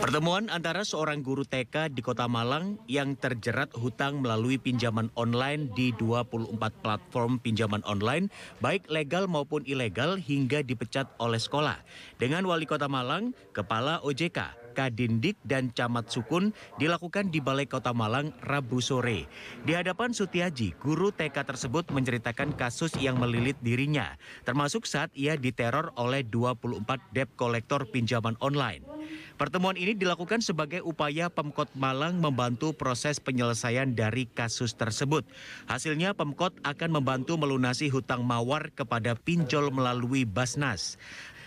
Pertemuan antara seorang guru TK di Kota Malang yang terjerat hutang melalui pinjaman online di 24 platform pinjaman online, baik legal maupun ilegal hingga dipecat oleh sekolah. Dengan Wali Kota Malang, Kepala OJK, Kadindik dan Camat Sukun dilakukan di Balai Kota Malang Rabu sore. Di hadapan Sutiaji, guru TK tersebut menceritakan kasus yang melilit dirinya, termasuk saat ia diteror oleh 24 debt kolektor pinjaman online. Pertemuan ini dilakukan sebagai upaya Pemkot Malang membantu proses penyelesaian dari kasus tersebut. Hasilnya Pemkot akan membantu melunasi hutang mawar kepada pinjol melalui Basnas.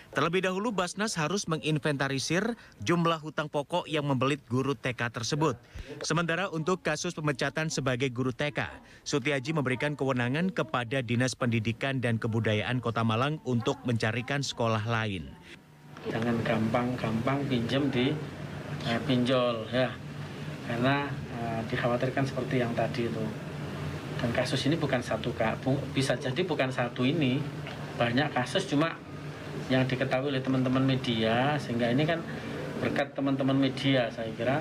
Terlebih dahulu Basnas harus menginventarisir jumlah hutang pokok yang membelit guru TK tersebut. Sementara untuk kasus pemecatan sebagai guru TK, Sutiaji memberikan kewenangan kepada Dinas Pendidikan dan Kebudayaan Kota Malang untuk mencarikan sekolah lain jangan gampang-gampang pinjam di eh, pinjol ya karena eh, dikhawatirkan seperti yang tadi itu dan kasus ini bukan satu kak bisa jadi bukan satu ini banyak kasus cuma yang diketahui oleh teman-teman media sehingga ini kan berkat teman-teman media saya kira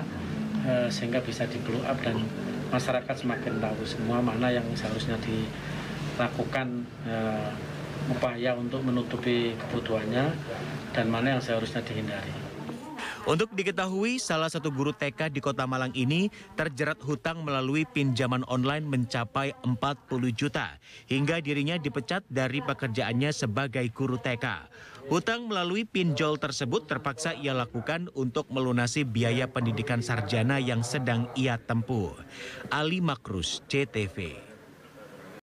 eh, sehingga bisa di blow up dan masyarakat semakin tahu semua mana yang seharusnya dilakukan eh, upaya untuk menutupi kebutuhannya dan mana yang seharusnya dihindari. Untuk diketahui, salah satu guru TK di Kota Malang ini terjerat hutang melalui pinjaman online mencapai 40 juta, hingga dirinya dipecat dari pekerjaannya sebagai guru TK. Hutang melalui pinjol tersebut terpaksa ia lakukan untuk melunasi biaya pendidikan sarjana yang sedang ia tempuh. Ali Makrus, CTV.